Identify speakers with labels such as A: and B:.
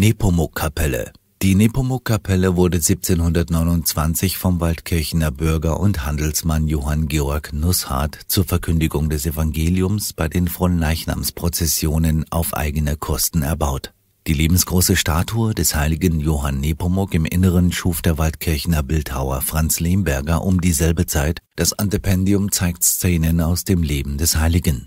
A: Nepomuk-Kapelle. Die Nepomuk-Kapelle wurde 1729 vom Waldkirchener Bürger und Handelsmann Johann Georg Nusshardt zur Verkündigung des Evangeliums bei den Fronleichnamsprozessionen auf eigene Kosten erbaut. Die lebensgroße Statue des heiligen Johann Nepomuk im Inneren schuf der Waldkirchener Bildhauer Franz Lehmberger um dieselbe Zeit. Das Antependium zeigt Szenen aus dem Leben des Heiligen.